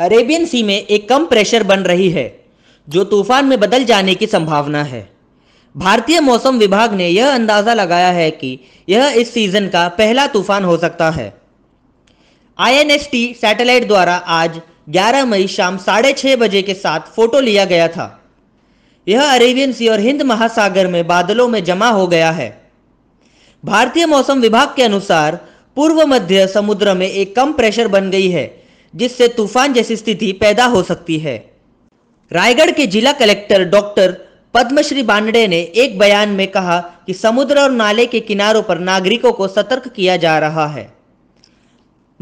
Arabian सी में एक कम pressure बन रही है जो तूफान में बदल जाने की संभावना है भारतीय मौसम विभाग ने यह अंदाज़ा लगाया है कि यह इस सीज़न का पहला तूफान हो सकता है आईएनएसटी सैटेलाइट द्वारा आज 11 मई शाम साढ़े छह बजे के साथ फोटो लिया गया था यह अरेबियन सी और हिंद महासागर में बादलों में जमा हो गया है भारतीय मौसम विभाग के अनुसार पूर्व मध्य समुद्र में एक कम प्रेशर बन गई है जिससे तूफान जैसी स्थिति पैदा हो सकती है रायगढ़ के जिला कलेक्टर डॉक्टर पद्मश्री बांडे ने एक बयान में कहा कि समुद्र और नाले के किनारों पर नागरिकों को सतर्क किया जा रहा है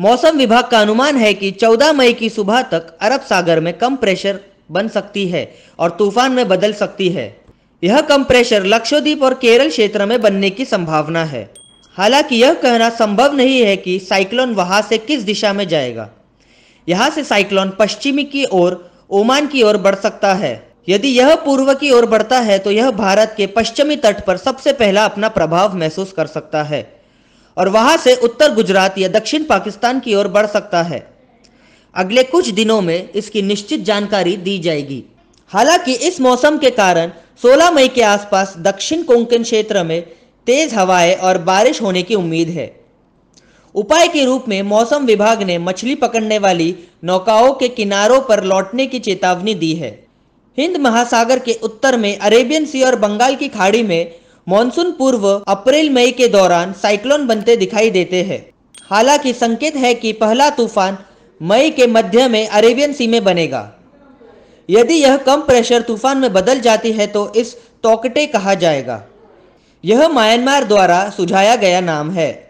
मौसम विभाग का अनुमान है कि 14 मई की सुबह तक अरब सागर में कम प्रेशर बन सकती है और तूफान में बदल सकती है यह कम प्रेशर लक्षद्वीप और केरल क्षेत्र में बनने की संभावना है हालांकि यह कहना संभव नहीं है कि साइक्लोन वहां से किस दिशा में जाएगा यहाँ से साइक्लोन पश्चिमी की ओर ओमान की ओर बढ़ सकता है यदि यह पूर्व की ओर बढ़ता है तो यह भारत के पश्चिमी तट पर सबसे पहला अपना प्रभाव महसूस कर सकता है और वहां से उत्तर गुजरात या दक्षिण पाकिस्तान की ओर बढ़ सकता है अगले कुछ दिनों में इसकी निश्चित जानकारी दी जाएगी हालांकि इस मौसम के कारण 16 मई के आसपास दक्षिण कोंकण क्षेत्र में तेज हवाएं और बारिश होने की उम्मीद है उपाय के रूप में मौसम विभाग ने मछली पकड़ने वाली नौकाओं के किनारों पर लौटने की चेतावनी दी है हिंद महासागर के उत्तर में अरेबियन सी और बंगाल की खाड़ी में मानसून पूर्व अप्रैल मई के दौरान साइक्लोन बनते दिखाई देते हैं हालांकि संकेत है कि पहला तूफान मई के मध्य में अरेबियन सी में बनेगा यदि यह कम प्रेशर तूफान में बदल जाती है तो इस तोकटे कहा जाएगा यह म्यांमार द्वारा सुझाया गया नाम है